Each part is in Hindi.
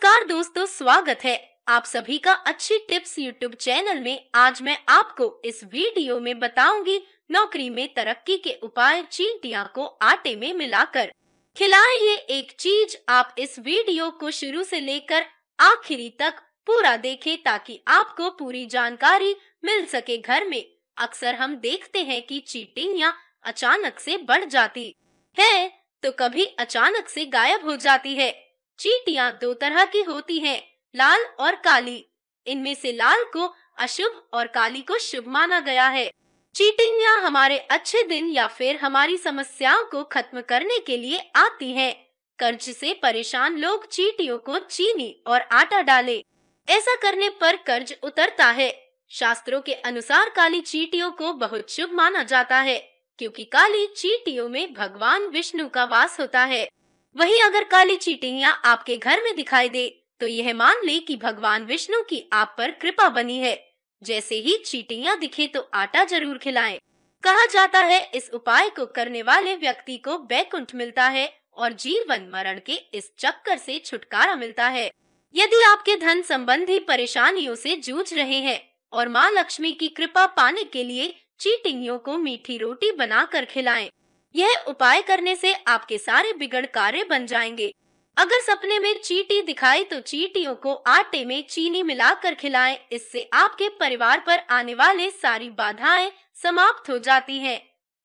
नमस्कार दोस्तों स्वागत है आप सभी का अच्छी टिप्स यूट्यूब चैनल में आज मैं आपको इस वीडियो में बताऊंगी नौकरी में तरक्की के उपाय चींटिया को आटे में मिलाकर खिलाए ये एक चीज आप इस वीडियो को शुरू से लेकर आखिरी तक पूरा देखें ताकि आपको पूरी जानकारी मिल सके घर में अक्सर हम देखते हैं की चीटियाँ अचानक ऐसी बढ़ जाती है तो कभी अचानक ऐसी गायब हो जाती है चीटियां दो तरह की होती हैं, लाल और काली इनमें से लाल को अशुभ और काली को शुभ माना गया है चीटिंग या हमारे अच्छे दिन या फिर हमारी समस्याओं को खत्म करने के लिए आती है कर्ज से परेशान लोग चीटियों को चीनी और आटा डाले ऐसा करने पर कर्ज उतरता है शास्त्रों के अनुसार काली चीटियों को बहुत शुभ माना जाता है क्योंकि काली चीटियों में भगवान विष्णु का वास होता है वहीं अगर काली चीटियां आपके घर में दिखाई दे तो यह मान ले कि भगवान विष्णु की आप पर कृपा बनी है जैसे ही चीटियां दिखे तो आटा जरूर खिलाएं। कहा जाता है इस उपाय को करने वाले व्यक्ति को बैकुंठ मिलता है और जीवन मरण के इस चक्कर से छुटकारा मिलता है यदि आपके धन संबंधी परेशानियों से जूझ रहे हैं और माँ लक्ष्मी की कृपा पाने के लिए चीटिंगियों को मीठी रोटी बनाकर खिलाएं। यह उपाय करने से आपके सारे बिगड़ कार्य बन जाएंगे अगर सपने में चीटी दिखाई तो चीटियों को आटे में चीनी मिलाकर खिलाएं इससे आपके परिवार पर आने वाले सारी बाधाएं समाप्त हो जाती हैं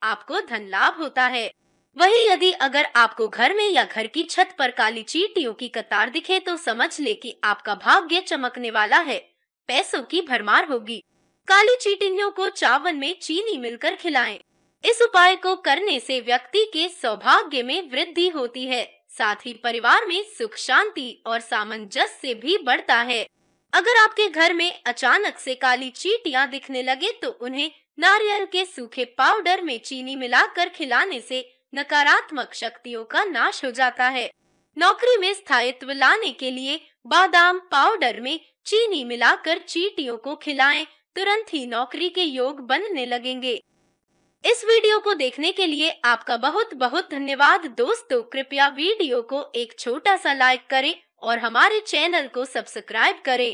आपको धन लाभ होता है वही यदि अगर आपको घर में या घर की छत पर काली चीटियों की कतार दिखे तो समझ ले कि आपका भाग्य चमकने वाला है पैसों की भरमार होगी काली चीटियों को चावल में चीनी मिलकर खिलाएं इस उपाय को करने से व्यक्ति के सौभाग्य में वृद्धि होती है साथ ही परिवार में सुख शांति और सामंजस्य भी बढ़ता है अगर आपके घर में अचानक से काली चीटियाँ दिखने लगे तो उन्हें नारियल के सूखे पाउडर में चीनी मिलाकर खिलाने से नकारात्मक शक्तियों का नाश हो जाता है नौकरी में स्थायित्व लाने के लिए बादाम पाउडर में चीनी मिलाकर चीटियों को खिलाएं तुरंत ही नौकरी के योग बनने लगेंगे इस वीडियो को देखने के लिए आपका बहुत बहुत धन्यवाद दोस्तों कृपया वीडियो को एक छोटा सा लाइक करें और हमारे चैनल को सब्सक्राइब करें